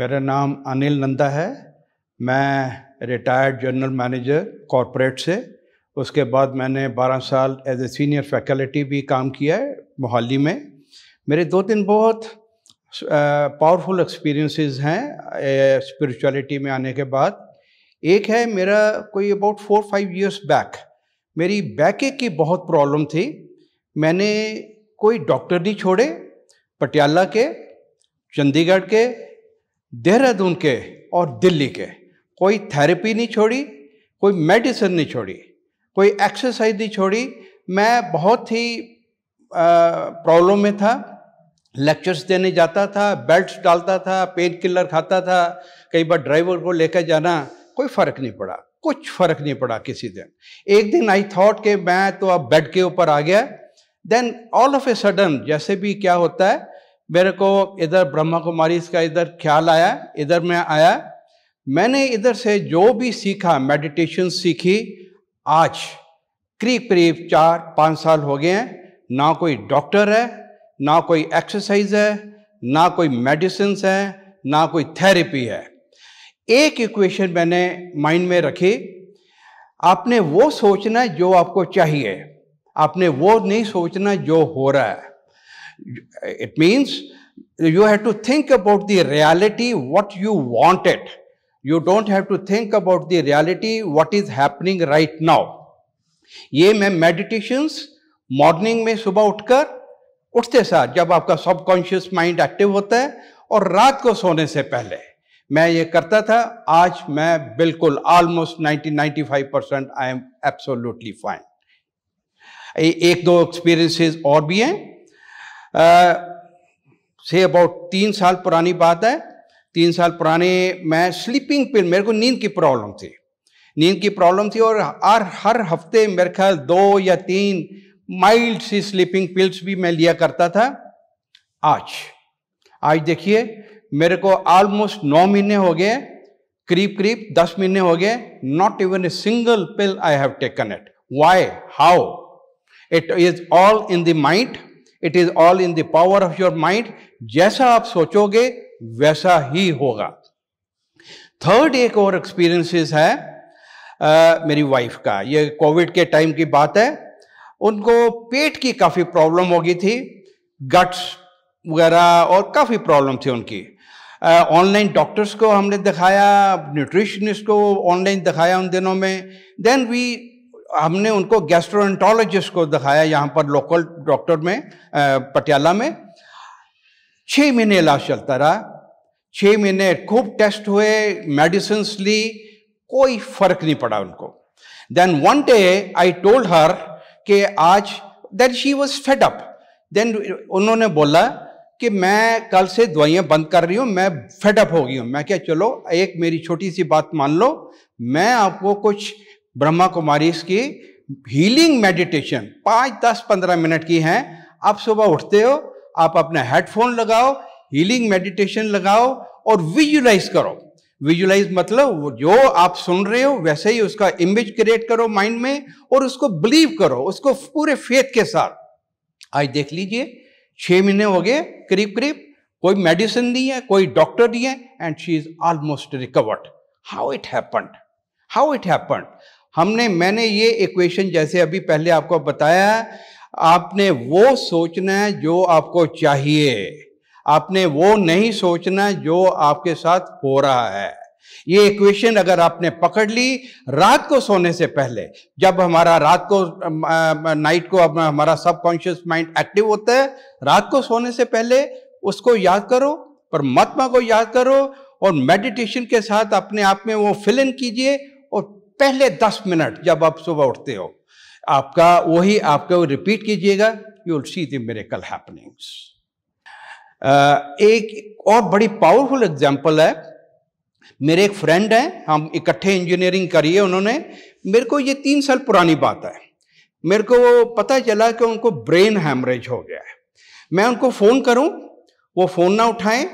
मेरा नाम अनिल नंदा है मैं रिटायर्ड जनरल मैनेजर कॉरपोरेट से उसके बाद मैंने 12 साल एज ए सीनियर फैकल्टी भी काम किया है मोहाली में मेरे दो तीन बहुत पावरफुल एक्सपीरियंसेस हैं स्पिरिचुअलिटी में आने के बाद एक है मेरा कोई about four five years back मेरी बैके की बहुत प्रॉब्लम थी मैंने कोई डॉक्टर नहीं छोड़े पटियाला के चंडीगढ़ के देहरादून के और दिल्ली के कोई थेरेपी नहीं छोड़ी कोई मेडिसिन नहीं छोड़ी कोई एक्सरसाइज नहीं छोड़ी मैं बहुत ही प्रॉब्लम में था लेक्चर्स देने जाता था बेल्ट डालता था पेन किलर खाता था कई बार ड्राइवर को लेकर जाना कोई फ़र्क नहीं पड़ा कुछ फ़र्क नहीं पड़ा किसी दिन एक दिन आई थॉट कि मैं तो अब बेड के ऊपर आ गया then all of a sudden जैसे भी क्या होता है मेरे को इधर ब्रह्मा कुमारी इसका इधर ख्याल आया इधर मैं आया मैंने इधर से जो भी सीखा मेडिटेशन सीखी आज करीब करीब चार पाँच साल हो गए हैं ना कोई डॉक्टर है ना कोई एक्सरसाइज है ना कोई मेडिसिन है ना कोई थेरेपी है एक इक्वेशन मैंने माइंड में रखी आपने वो सोचना है जो आपको चाहिए आपने वो नहीं सोचना जो हो रहा है It means you have to think about the reality, what you wanted. You don't have to think about the reality, what is happening right now. ये मैं मेडिटेशंस मॉर्निंग में सुबह उठकर उठते साथ जब आपका सबकॉन्शियस माइंड एक्टिव होता है और रात को सोने से पहले मैं ये करता था आज मैं बिल्कुल almost 90-95 percent I am absolutely fine एक दो एक्सपीरियंसेस और भी हैं से अबाउट तीन साल पुरानी बात है तीन साल पुराने मैं स्लीपिंग पिल मेरे को नींद की प्रॉब्लम थी नींद की प्रॉब्लम थी और हर हर हफ्ते मेरे ख्याल दो या तीन माइल्ड सी स्लीपिंग पिल्स भी मैं लिया करता था आज आज देखिए मेरे को ऑलमोस्ट नौ महीने हो गए करीब करीब दस महीने हो गए not even a single pill I have taken it why how it is all in the mind it is all in the power of your mind जैसा आप सोचोगे वैसा ही होगा थर्ड एक और एक्सपीरियंसेस है आ, मेरी वाइफ का ये कोविड के टाइम की बात है उनको पेट की काफ़ी प्रॉब्लम हो गई थी गट्स वगैरह और काफ़ी प्रॉब्लम थी उनकी ऑनलाइन डॉक्टर्स को हमने दिखाया न्यूट्रिशनिस्ट को ऑनलाइन दिखाया उन दिनों में देन वी हमने उनको गैस्ट्रोएंटोलॉजिस्ट को दिखाया यहाँ पर लोकल डॉक्टर में पटियाला में छः महीने इलाज चलता रहा छः महीने खूब टेस्ट हुए मेडिसिन ली कोई फर्क नहीं पड़ा उनको then one day I told her कि आज then she was fed up देन उन्होंने बोला कि मैं कल से दवाइयाँ बंद कर रही हूँ मैं फेटअप हो गई हूँ मैं क्या चलो एक मेरी छोटी सी बात मान लो मैं आपको कुछ ब्रह्मा कुमारी की हीलिंग मेडिटेशन पाँच दस पंद्रह मिनट की हैं आप सुबह उठते हो आप अपना हेडफोन लगाओ हीलिंग मेडिटेशन लगाओ और विजुलाइज करो विजुलाइज मतलब जो आप सुन रहे हो वैसे ही उसका इमेज क्रिएट करो माइंड में और उसको बिलीव करो उसको पूरे फेथ के साथ आज देख लीजिए छः महीने हो गए करीब करीब कोई मेडिसिन नहीं है कोई डॉक्टर नहीं है and she is almost recovered how it happened how it happened हमने मैंने ये इक्वेशन जैसे अभी पहले आपको बताया है आपने वो सोचना है जो आपको चाहिए आपने वो नहीं सोचना जो आपके साथ हो रहा है ये इक्वेशन अगर आपने पकड़ ली रात को सोने से पहले जब हमारा रात को नाइट को अब हमारा सबकॉन्शियस माइंड एक्टिव होता है रात को सोने से पहले उसको याद करो परमात्मा को याद करो और मेडिटेशन के साथ अपने आप में वो फिल इन कीजिए पहले दस मिनट जब आप सुबह उठते हो आपका वही आपका वो रिपीट कीजिएगा you will see the miracle happenings एक और बड़ी पावरफुल एग्जांपल है मेरे एक फ्रेंड हैं हम इकट्ठे इंजीनियरिंग करिए उन्होंने मेरे को ये तीन साल पुरानी बात है मेरे को वो पता चला कि उनको ब्रेन हैमरेज हो गया है मैं उनको फ़ोन करूं वो फ़ोन ना उठाएं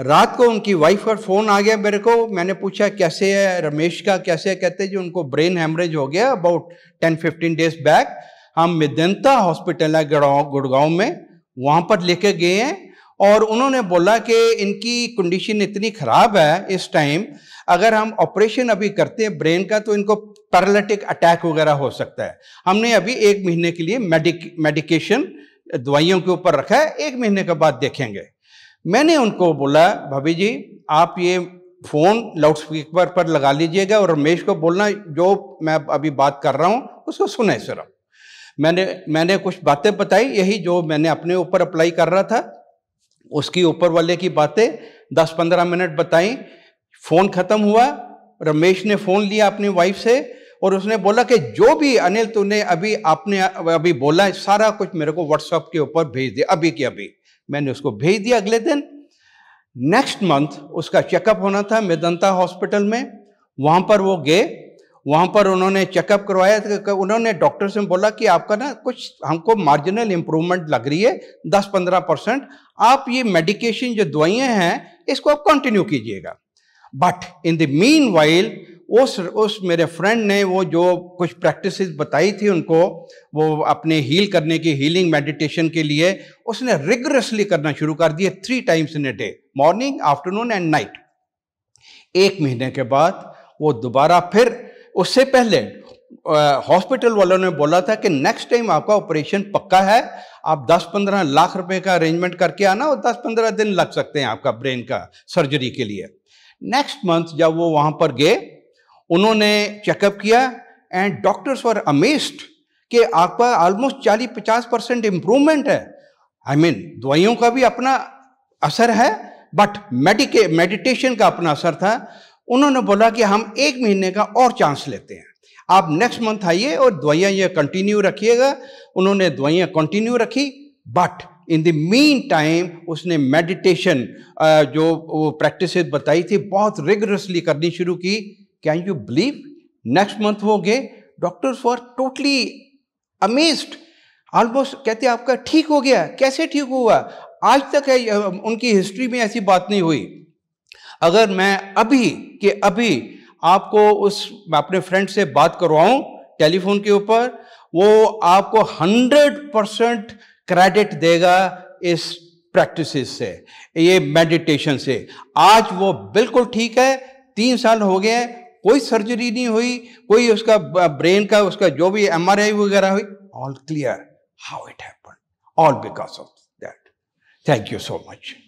रात को उनकी वाइफ का फ़ोन आ गया मेरे को मैंने पूछा कैसे है रमेश का कैसे है कहते जी उनको ब्रेन हेमरेज हो गया about ten fifteen days back हम मिदंता हॉस्पिटल है गुड़गांव में वहाँ पर लेके गए हैं और उन्होंने बोला कि इनकी कंडीशन इतनी ख़राब है इस टाइम अगर हम ऑपरेशन अभी करते हैं ब्रेन का तो इनको पैरालिटिक अटैक वगैरह हो सकता है हमने अभी एक महीने के लिए मेडिक मेडिकेशन दवाइयों के ऊपर रखा है एक महीने के बाद देखेंगे मैंने उनको बोला भाभी जी आप ये फ़ोन लाउडस्पीकर पर लगा लीजिएगा और रमेश को बोलना जो मैं अभी बात कर रहा हूँ उसको सुने सिर्फ मैंने मैंने कुछ बातें बताई यही जो मैंने अपने ऊपर अप्लाई कर रहा था उसकी ऊपर वाले की बातें दस पंद्रह मिनट बताई फ़ोन ख़त्म हुआ रमेश ने फ़ोन लिया अपनी वाइफ से और उसने बोला कि जो भी अनिल तूने अभी आपने अभी बोला सारा कुछ मेरे को व्हाट्सएप के ऊपर भेज दिया अभी के अभी मैंने उसको भेज दिया अगले दिन नेक्स्ट मंथ उसका चेकअप होना था मेदंता हॉस्पिटल में वहाँ पर वो गए वहाँ पर उन्होंने चेकअप करवाया था उन्होंने डॉक्टर से बोला कि आपका ना कुछ हमको मार्जिनल इम्प्रूवमेंट लग रही है दस पंद्रह परसेंट आप ये मेडिकेशन जो दवाइयाँ हैं इसको आप कंटिन्यू कीजिएगा but in the meanwhile उस उस मेरे फ्रेंड ने वो जो कुछ प्रैक्टिस बताई थी उनको वो अपने हील करने की हीलिंग मेडिटेशन के लिए उसने रिगरसली करना शुरू कर दिया three times in a day morning afternoon and night एक महीने के बाद वो दोबारा फिर उससे पहले हॉस्पिटल वालों ने बोला था कि नेक्स्ट टाइम आपका ऑपरेशन पक्का है आप 10-15 लाख रुपए का अरेंजमेंट करके आना और 10-15 दिन लग सकते हैं आपका ब्रेन का सर्जरी के लिए नेक्स्ट मंथ जब वो वहाँ पर गए उन्होंने चेकअप किया एंड डॉक्टर्स वर अमेस्ड कि आपका ऑलमोस्ट चालीस पचास परसेंट इम्प्रूवमेंट है आई I मीन mean, दवाइयों का भी अपना असर है बट मेडिके मेडिटेशन का अपना असर था उन्होंने बोला कि हम एक महीने का और चांस लेते हैं आप नेक्स्ट मंथ आइए और दवाइयाँ ये कंटिन्यू रखिएगा उन्होंने दवाइयाँ कंटिन्यू रखी but in the meantime उसने मेडिटेशन जो वो प्रैक्टिस बताई थी बहुत रिगरसली करनी शुरू की can you believe next month वो गए doctors were totally amaze almost कहते आपका ठीक हो गया कैसे ठीक हुआ आज तक है उनकी हिस्ट्री में ऐसी बात नहीं हुई अगर मैं अभी के अभी आपको उस मैं अपने फ्रेंड से बात करवाऊं टेलीफोन के ऊपर वो आपको हंड्रेड परसेंट क्रेडिट देगा इस प्रैक्टिस से ये मेडिटेशन से आज वो बिल्कुल ठीक है तीन साल हो गए कोई सर्जरी नहीं हुई कोई उसका ब्रेन का उसका जो भी एम वगैरह हुई all clear how it happen all because of that thank you so much